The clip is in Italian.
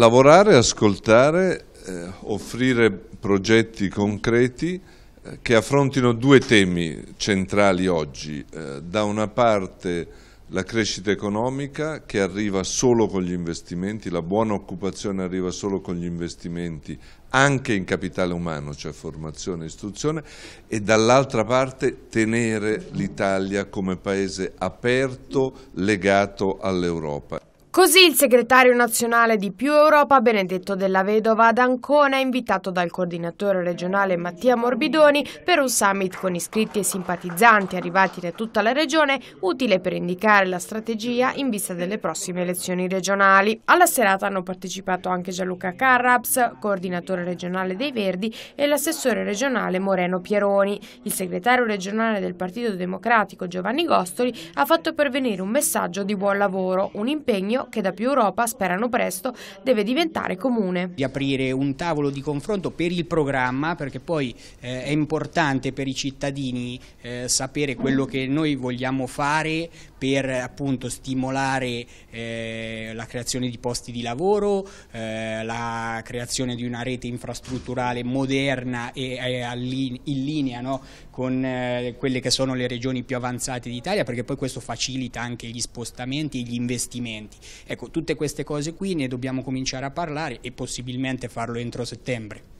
Lavorare, ascoltare, eh, offrire progetti concreti eh, che affrontino due temi centrali oggi. Eh, da una parte la crescita economica che arriva solo con gli investimenti, la buona occupazione arriva solo con gli investimenti, anche in capitale umano, cioè formazione e istruzione, e dall'altra parte tenere l'Italia come paese aperto, legato all'Europa. Così il segretario nazionale di Più Europa, Benedetto della Vedova ad Ancona, invitato dal coordinatore regionale Mattia Morbidoni per un summit con iscritti e simpatizzanti arrivati da tutta la regione, utile per indicare la strategia in vista delle prossime elezioni regionali. Alla serata hanno partecipato anche Gianluca Carraps, coordinatore regionale dei Verdi, e l'assessore regionale Moreno Pieroni. Il segretario regionale del Partito Democratico Giovanni Gostoli ha fatto pervenire un messaggio di buon lavoro, un impegno impegno che da più Europa sperano presto deve diventare comune. Di aprire un tavolo di confronto per il programma perché poi eh, è importante per i cittadini eh, sapere quello che noi vogliamo fare per appunto stimolare eh, la creazione di posti di lavoro, eh, la creazione di una rete infrastrutturale moderna e, e in linea no, con eh, quelle che sono le regioni più avanzate d'Italia perché poi questo facilita anche gli spostamenti e gli investimenti. Ecco, tutte queste cose qui ne dobbiamo cominciare a parlare e possibilmente farlo entro settembre.